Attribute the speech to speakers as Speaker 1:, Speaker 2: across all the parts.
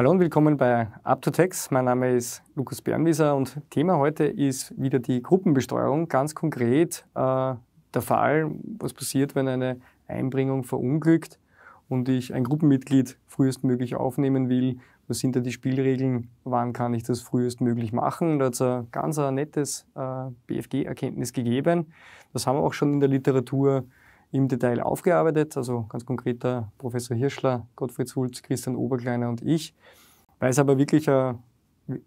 Speaker 1: Hallo und willkommen bei UpToTex. Mein Name ist Lukas Bernwieser und Thema heute ist wieder die Gruppenbesteuerung. Ganz konkret äh, der Fall, was passiert, wenn eine Einbringung verunglückt und ich ein Gruppenmitglied frühestmöglich aufnehmen will. Was sind da die Spielregeln? Wann kann ich das frühestmöglich machen? Da hat es ein ganz ein nettes äh, BFG-Erkenntnis gegeben. Das haben wir auch schon in der Literatur im Detail aufgearbeitet. Also ganz konkreter Professor Hirschler, Gottfried Sulz, Christian Oberkleiner und ich. Weil es aber wirklich ein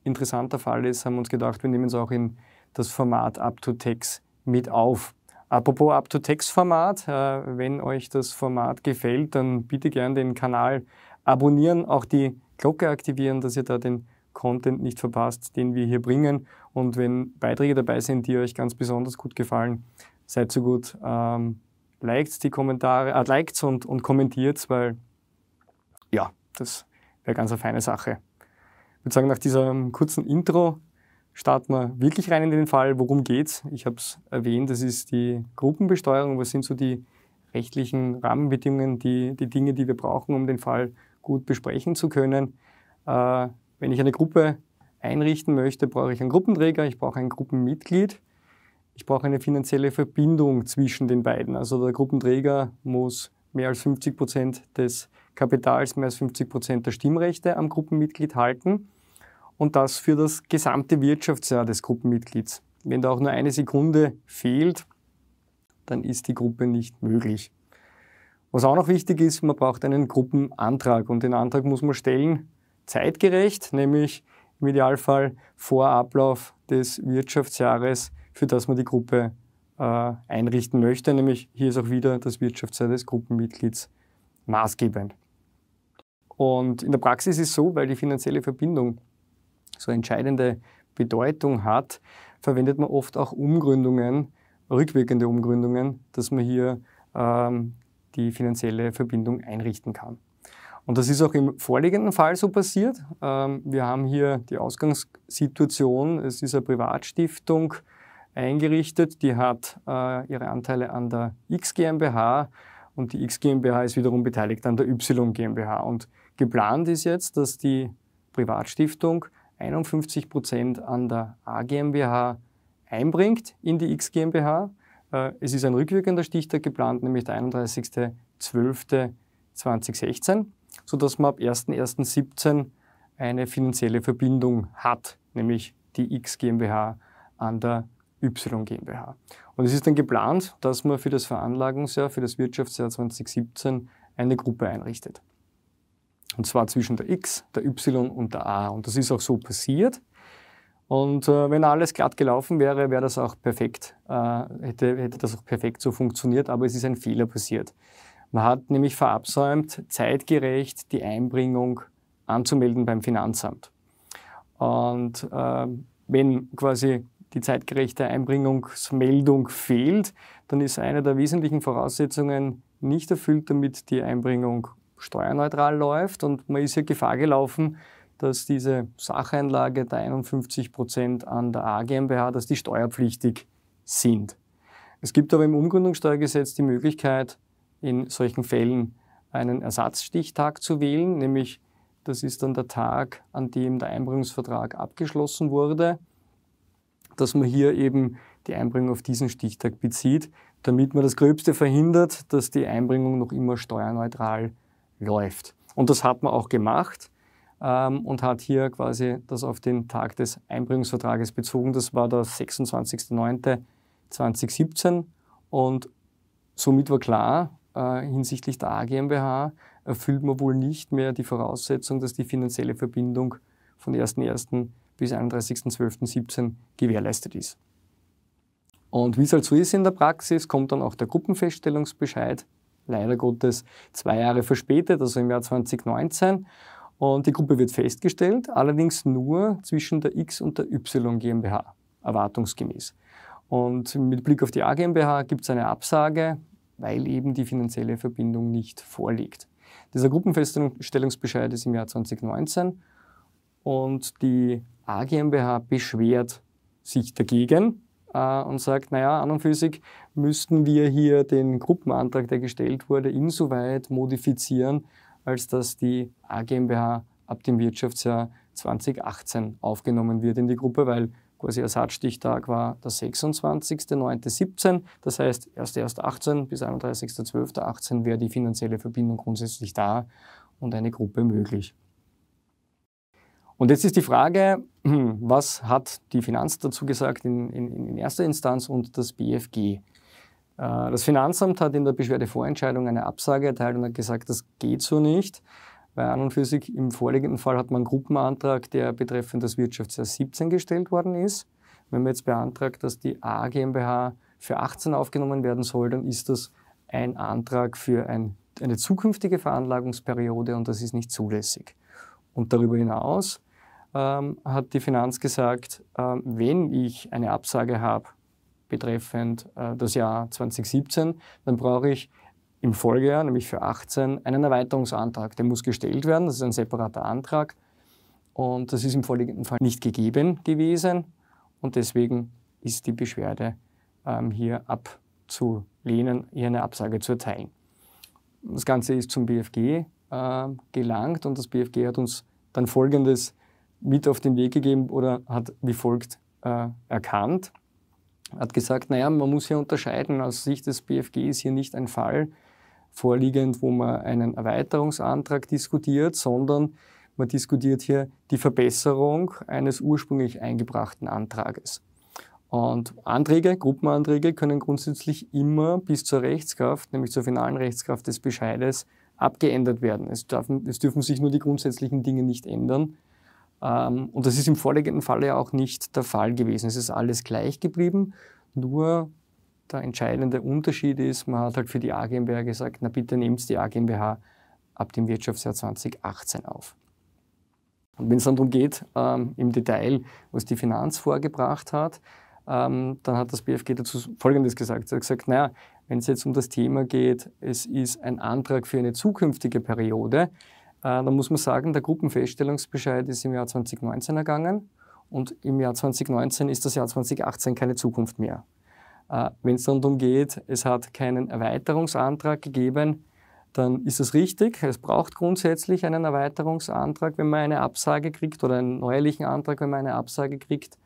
Speaker 1: interessanter Fall ist, haben wir uns gedacht, wir nehmen es auch in das Format Up-to-Text mit auf. Apropos Up-to-Text-Format, äh, wenn euch das Format gefällt, dann bitte gern den Kanal abonnieren, auch die Glocke aktivieren, dass ihr da den Content nicht verpasst, den wir hier bringen. Und wenn Beiträge dabei sind, die euch ganz besonders gut gefallen, seid so gut, ähm, liked die Kommentare, äh, liked und, und kommentiert, weil ja, das wäre ganz eine feine Sache. Ich würde sagen, nach diesem ähm, kurzen Intro starten wir wirklich rein in den Fall. Worum geht's? Ich habe es erwähnt, das ist die Gruppenbesteuerung. Was sind so die rechtlichen Rahmenbedingungen, die, die Dinge, die wir brauchen, um den Fall gut besprechen zu können? Äh, wenn ich eine Gruppe einrichten möchte, brauche ich einen Gruppenträger, ich brauche ein Gruppenmitglied. Ich brauche eine finanzielle Verbindung zwischen den beiden. Also der Gruppenträger muss mehr als 50 Prozent des Kapitals, mehr als 50 Prozent der Stimmrechte am Gruppenmitglied halten und das für das gesamte Wirtschaftsjahr des Gruppenmitglieds. Wenn da auch nur eine Sekunde fehlt, dann ist die Gruppe nicht möglich. Was auch noch wichtig ist, man braucht einen Gruppenantrag und den Antrag muss man stellen zeitgerecht, nämlich im Idealfall vor Ablauf des Wirtschaftsjahres für das man die Gruppe äh, einrichten möchte. Nämlich hier ist auch wieder das Wirtschaftssein des Gruppenmitglieds maßgebend. Und in der Praxis ist es so, weil die finanzielle Verbindung so entscheidende Bedeutung hat, verwendet man oft auch Umgründungen, rückwirkende Umgründungen, dass man hier ähm, die finanzielle Verbindung einrichten kann. Und das ist auch im vorliegenden Fall so passiert. Ähm, wir haben hier die Ausgangssituation, es ist eine Privatstiftung, eingerichtet. Die hat äh, ihre Anteile an der X GmbH und die X GmbH ist wiederum beteiligt an der Y GmbH. Und geplant ist jetzt, dass die Privatstiftung 51 Prozent an der A GmbH einbringt in die X GmbH. Äh, es ist ein rückwirkender Stichtag geplant, nämlich der 31.12.2016, sodass man ab 1.1.17 eine finanzielle Verbindung hat, nämlich die X GmbH an der Y GmbH. Und es ist dann geplant, dass man für das Veranlagungsjahr, für das Wirtschaftsjahr 2017 eine Gruppe einrichtet. Und zwar zwischen der X, der Y und der A. Und das ist auch so passiert. Und äh, wenn alles glatt gelaufen wäre, wäre das auch perfekt, äh, hätte, hätte das auch perfekt so funktioniert, aber es ist ein Fehler passiert. Man hat nämlich verabsäumt, zeitgerecht die Einbringung anzumelden beim Finanzamt. Und äh, wenn quasi die zeitgerechte Einbringungsmeldung fehlt, dann ist eine der wesentlichen Voraussetzungen nicht erfüllt, damit die Einbringung steuerneutral läuft. Und man ist hier Gefahr gelaufen, dass diese Sacheinlage der 51 Prozent an der AGMBH, dass die steuerpflichtig sind. Es gibt aber im Umgründungssteuergesetz die Möglichkeit, in solchen Fällen einen Ersatzstichtag zu wählen, nämlich das ist dann der Tag, an dem der Einbringungsvertrag abgeschlossen wurde dass man hier eben die Einbringung auf diesen Stichtag bezieht, damit man das Gröbste verhindert, dass die Einbringung noch immer steuerneutral läuft. Und das hat man auch gemacht ähm, und hat hier quasi das auf den Tag des Einbringungsvertrages bezogen. Das war der 26.09.2017 und somit war klar, äh, hinsichtlich der AGMBH erfüllt man wohl nicht mehr die Voraussetzung, dass die finanzielle Verbindung von 1.1 bis 31.12.17 gewährleistet ist. Und wie es halt so ist in der Praxis, kommt dann auch der Gruppenfeststellungsbescheid, leider Gottes zwei Jahre verspätet, also im Jahr 2019. Und die Gruppe wird festgestellt, allerdings nur zwischen der X und der Y GmbH, erwartungsgemäß. Und mit Blick auf die A GmbH gibt es eine Absage, weil eben die finanzielle Verbindung nicht vorliegt. Dieser Gruppenfeststellungsbescheid ist im Jahr 2019 und die AGMBH beschwert sich dagegen äh, und sagt, naja, an und für sich müssten wir hier den Gruppenantrag, der gestellt wurde, insoweit modifizieren, als dass die AGMBH ab dem Wirtschaftsjahr 2018 aufgenommen wird in die Gruppe, weil quasi Ersatzstichtag war der 26.09.17. Das heißt, 1.1.18 bis 31.12.18 wäre die finanzielle Verbindung grundsätzlich da und eine Gruppe möglich. Und jetzt ist die Frage, was hat die Finanz dazu gesagt in, in, in erster Instanz und das BFG? Äh, das Finanzamt hat in der Beschwerdevorentscheidung eine Absage erteilt und hat gesagt, das geht so nicht. Weil an und für sich im vorliegenden Fall hat man einen Gruppenantrag, der betreffend das Wirtschaftsjahr 17 gestellt worden ist. Wenn man jetzt beantragt, dass die A GmbH für 18 aufgenommen werden soll, dann ist das ein Antrag für ein, eine zukünftige Veranlagungsperiode und das ist nicht zulässig. Und darüber hinaus ähm, hat die Finanz gesagt, äh, wenn ich eine Absage habe betreffend äh, das Jahr 2017, dann brauche ich im Folgejahr, nämlich für 2018, einen Erweiterungsantrag. Der muss gestellt werden, das ist ein separater Antrag. Und das ist im vorliegenden Fall nicht gegeben gewesen. Und deswegen ist die Beschwerde ähm, hier abzulehnen, hier eine Absage zu erteilen. Das Ganze ist zum BFG äh, gelangt und das BFG hat uns dann Folgendes mit auf den Weg gegeben oder hat wie folgt äh, erkannt. Hat gesagt, naja, man muss hier unterscheiden. Aus Sicht des BFG ist hier nicht ein Fall vorliegend, wo man einen Erweiterungsantrag diskutiert, sondern man diskutiert hier die Verbesserung eines ursprünglich eingebrachten Antrages. Und Anträge, Gruppenanträge können grundsätzlich immer bis zur Rechtskraft, nämlich zur finalen Rechtskraft des Bescheides, abgeändert werden. Es, dürfen, es dürfen sich nur die grundsätzlichen Dinge nicht ändern. Ähm, und das ist im vorliegenden Fall ja auch nicht der Fall gewesen. Es ist alles gleich geblieben, nur der entscheidende Unterschied ist, man hat halt für die AGMBH gesagt, na bitte nehmt die AGMBH ab dem Wirtschaftsjahr 2018 auf. Und wenn es dann darum geht, ähm, im Detail, was die Finanz vorgebracht hat, ähm, dann hat das BFG dazu Folgendes gesagt. Er hat gesagt, naja, wenn es jetzt um das Thema geht, es ist ein Antrag für eine zukünftige Periode, äh, dann muss man sagen, der Gruppenfeststellungsbescheid ist im Jahr 2019 ergangen und im Jahr 2019 ist das Jahr 2018 keine Zukunft mehr. Äh, wenn es dann darum geht, es hat keinen Erweiterungsantrag gegeben, dann ist es richtig. Es braucht grundsätzlich einen Erweiterungsantrag, wenn man eine Absage kriegt oder einen neuerlichen Antrag, wenn man eine Absage kriegt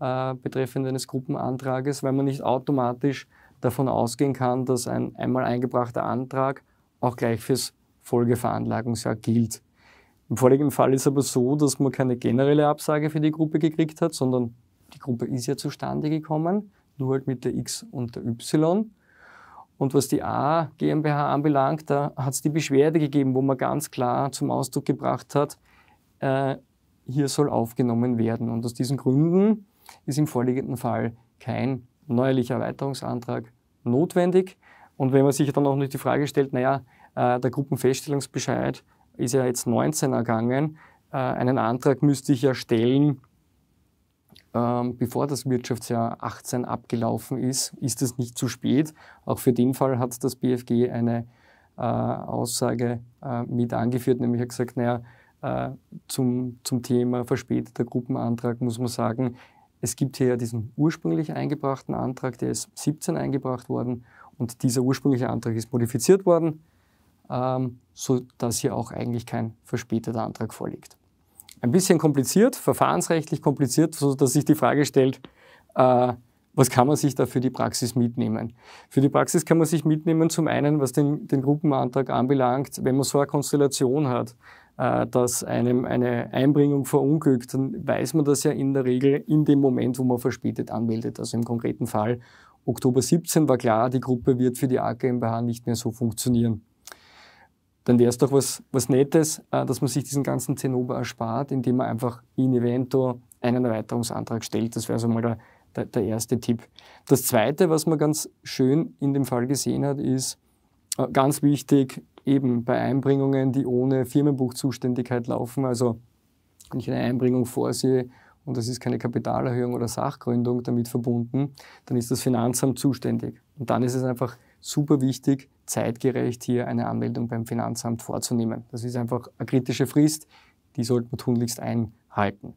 Speaker 1: äh, betreffend eines Gruppenantrages, weil man nicht automatisch davon ausgehen kann, dass ein einmal eingebrachter Antrag auch gleich fürs Folgeveranlagungsjahr gilt. Im vorliegenden Fall ist aber so, dass man keine generelle Absage für die Gruppe gekriegt hat, sondern die Gruppe ist ja zustande gekommen, nur halt mit der X und der Y. Und was die A GmbH anbelangt, da hat es die Beschwerde gegeben, wo man ganz klar zum Ausdruck gebracht hat, äh, hier soll aufgenommen werden. Und aus diesen Gründen ist im vorliegenden Fall kein neuerlicher Erweiterungsantrag notwendig. Und wenn man sich dann auch noch die Frage stellt, naja, äh, der Gruppenfeststellungsbescheid ist ja jetzt 19 ergangen, äh, einen Antrag müsste ich ja stellen, ähm, bevor das Wirtschaftsjahr 18 abgelaufen ist, ist das nicht zu spät. Auch für den Fall hat das BFG eine äh, Aussage mit angeführt, nämlich hat gesagt, naja, zum, zum Thema verspäteter Gruppenantrag muss man sagen, es gibt hier diesen ursprünglich eingebrachten Antrag, der ist 17 eingebracht worden und dieser ursprüngliche Antrag ist modifiziert worden, ähm, sodass hier auch eigentlich kein verspäteter Antrag vorliegt. Ein bisschen kompliziert, verfahrensrechtlich kompliziert, sodass sich die Frage stellt, äh, was kann man sich da für die Praxis mitnehmen? Für die Praxis kann man sich mitnehmen, zum einen, was den, den Gruppenantrag anbelangt, wenn man so eine Konstellation hat, äh, dass einem eine Einbringung verunglückt, dann weiß man das ja in der Regel in dem Moment, wo man verspätet anmeldet. Also im konkreten Fall Oktober 17 war klar, die Gruppe wird für die AGmbH nicht mehr so funktionieren. Dann wäre es doch was, was Nettes, äh, dass man sich diesen ganzen Zenober erspart, indem man einfach in Evento einen Erweiterungsantrag stellt. Das wäre so also mal der, der, der erste Tipp. Das zweite, was man ganz schön in dem Fall gesehen hat, ist, äh, ganz wichtig, eben bei Einbringungen, die ohne Firmenbuchzuständigkeit laufen, also wenn ich eine Einbringung vorsehe und es ist keine Kapitalerhöhung oder Sachgründung damit verbunden, dann ist das Finanzamt zuständig. Und dann ist es einfach super wichtig, zeitgerecht hier eine Anmeldung beim Finanzamt vorzunehmen. Das ist einfach eine kritische Frist, die sollte man tunlichst einhalten.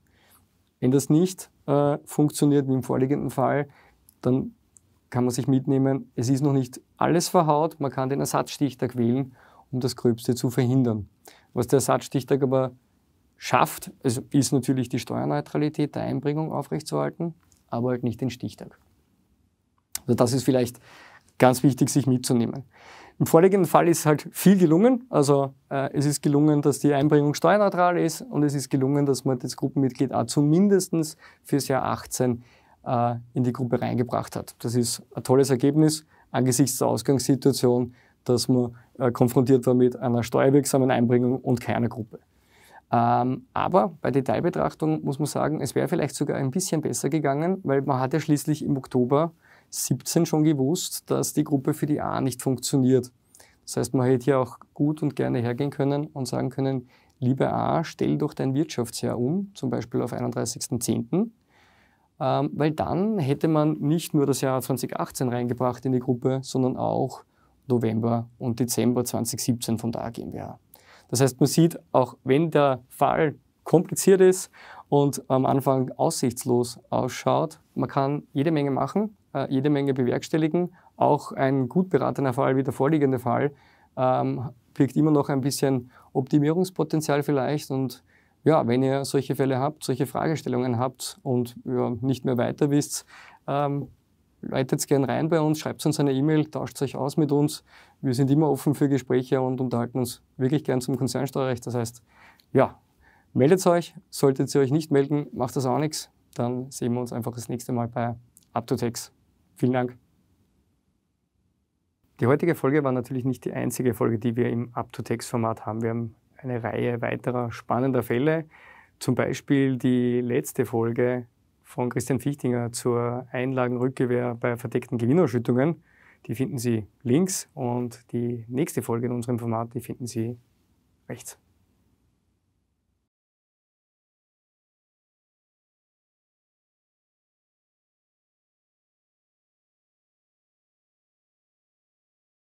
Speaker 1: Wenn das nicht äh, funktioniert, wie im vorliegenden Fall, dann kann man sich mitnehmen, es ist noch nicht alles verhaut, man kann den Ersatzstichtag wählen um das Gröbste zu verhindern. Was der Ersatzstichtag aber schafft, also ist natürlich die Steuerneutralität der Einbringung aufrechtzuerhalten, aber halt nicht den Stichtag. Also das ist vielleicht ganz wichtig, sich mitzunehmen. Im vorliegenden Fall ist halt viel gelungen. Also äh, es ist gelungen, dass die Einbringung steuerneutral ist und es ist gelungen, dass man das Gruppenmitglied auch zumindest fürs Jahr 18 äh, in die Gruppe reingebracht hat. Das ist ein tolles Ergebnis angesichts der Ausgangssituation, dass man äh, konfrontiert war mit einer steuerwirksamen Einbringung und keiner Gruppe. Ähm, aber bei Detailbetrachtung muss man sagen, es wäre vielleicht sogar ein bisschen besser gegangen, weil man hat ja schließlich im Oktober 17 schon gewusst, dass die Gruppe für die A nicht funktioniert. Das heißt, man hätte hier auch gut und gerne hergehen können und sagen können, liebe A, stell doch dein Wirtschaftsjahr um, zum Beispiel auf 31.10., ähm, weil dann hätte man nicht nur das Jahr 2018 reingebracht in die Gruppe, sondern auch November und Dezember 2017 von der AG Das heißt, man sieht, auch wenn der Fall kompliziert ist und am Anfang aussichtslos ausschaut, man kann jede Menge machen, äh, jede Menge bewerkstelligen. Auch ein gut beratener Fall wie der vorliegende Fall ähm, birgt immer noch ein bisschen Optimierungspotenzial vielleicht. Und ja, wenn ihr solche Fälle habt, solche Fragestellungen habt und ja, nicht mehr weiter wisst, ähm, Leitet gern rein bei uns, schreibt uns eine E-Mail, tauscht euch aus mit uns. Wir sind immer offen für Gespräche und unterhalten uns wirklich gern zum Konzernsteuerrecht. Das heißt, ja, meldet euch. Solltet ihr euch nicht melden, macht das auch nichts. Dann sehen wir uns einfach das nächste Mal bei UpToTex. Vielen Dank. Die heutige Folge war natürlich nicht die einzige Folge, die wir im UpToTex-Format haben. Wir haben eine Reihe weiterer spannender Fälle. Zum Beispiel die letzte Folge von Christian Fichtinger zur Einlagenrückgewehr bei verdeckten Gewinnausschüttungen. Die finden Sie links und die nächste Folge in unserem Format, die finden Sie rechts.